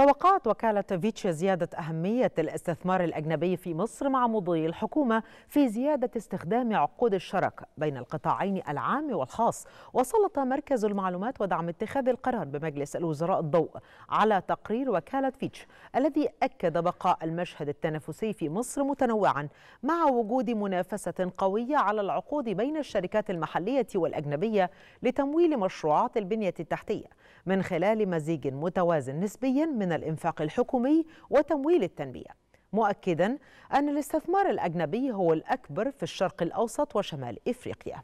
توقعت وكالة فيتش زيادة أهمية الاستثمار الأجنبي في مصر مع مضي الحكومة في زيادة استخدام عقود الشراكة بين القطاعين العام والخاص وسلط مركز المعلومات ودعم اتخاذ القرار بمجلس الوزراء الضوء على تقرير وكالة فيتش الذي أكد بقاء المشهد التنافسي في مصر متنوعا مع وجود منافسة قوية على العقود بين الشركات المحلية والأجنبية لتمويل مشروعات البنية التحتية من خلال مزيج متوازن نسبيا من من الإنفاق الحكومي وتمويل التنمية مؤكدا أن الاستثمار الأجنبي هو الأكبر في الشرق الأوسط وشمال إفريقيا